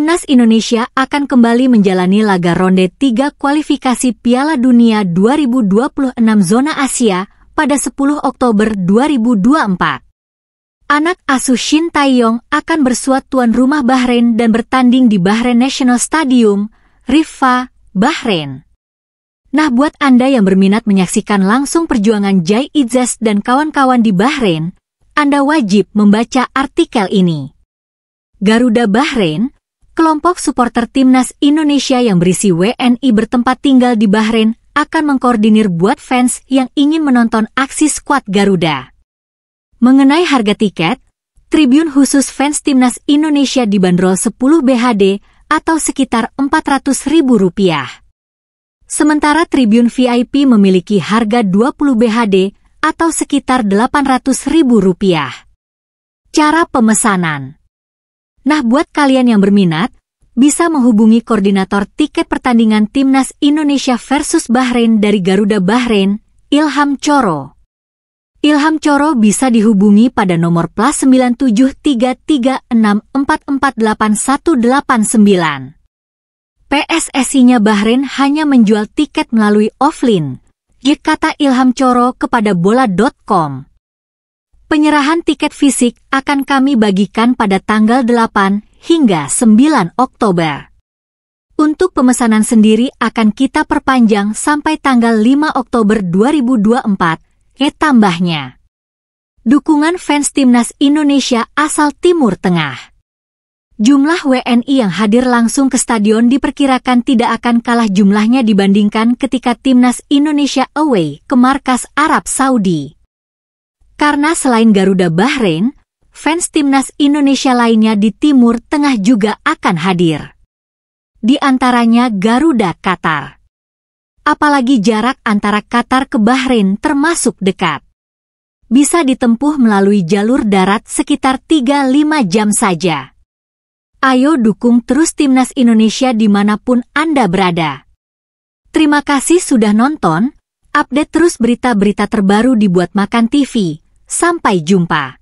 Timnas Indonesia akan kembali menjalani laga ronde 3 kualifikasi Piala Dunia 2026 zona Asia pada 10 Oktober 2024. Anak asuh Shin Taeyong akan bersuat tuan rumah Bahrain dan bertanding di Bahrain National Stadium, Rifa, Bahrain. Nah buat Anda yang berminat menyaksikan langsung perjuangan Jai Izzas dan kawan-kawan di Bahrain, Anda wajib membaca artikel ini. Garuda Bahrain kelompok supporter timnas Indonesia yang berisi WNI bertempat tinggal di Bahrain akan mengkoordinir buat fans yang ingin menonton aksi skuad Garuda. Mengenai harga tiket, Tribun khusus fans timnas Indonesia dibanderol 10 BHD atau sekitar Rp400.000. Sementara Tribun VIP memiliki harga 20 BHD atau sekitar Rp800.000. Cara pemesanan Nah, buat kalian yang berminat, bisa menghubungi koordinator tiket pertandingan Timnas Indonesia versus Bahrain dari Garuda Bahrain, Ilham Coro. Ilham Coro bisa dihubungi pada nomor plus 973364481819. PSSI-nya Bahrain hanya menjual tiket melalui offline. Kata Ilham Coro kepada bola.com. Penyerahan tiket fisik akan kami bagikan pada tanggal 8 hingga 9 Oktober. Untuk pemesanan sendiri akan kita perpanjang sampai tanggal 5 Oktober 2024, eh ya tambahnya. Dukungan fans Timnas Indonesia asal Timur Tengah. Jumlah WNI yang hadir langsung ke stadion diperkirakan tidak akan kalah jumlahnya dibandingkan ketika Timnas Indonesia away ke markas Arab Saudi. Karena selain Garuda Bahrain, fans timnas Indonesia lainnya di Timur Tengah juga akan hadir. Di antaranya Garuda Qatar. Apalagi jarak antara Qatar ke Bahrain termasuk dekat. Bisa ditempuh melalui jalur darat sekitar 3-5 jam saja. Ayo dukung terus timnas Indonesia dimanapun Anda berada. Terima kasih sudah nonton. Update terus berita-berita terbaru dibuat Makan TV Sampai jumpa.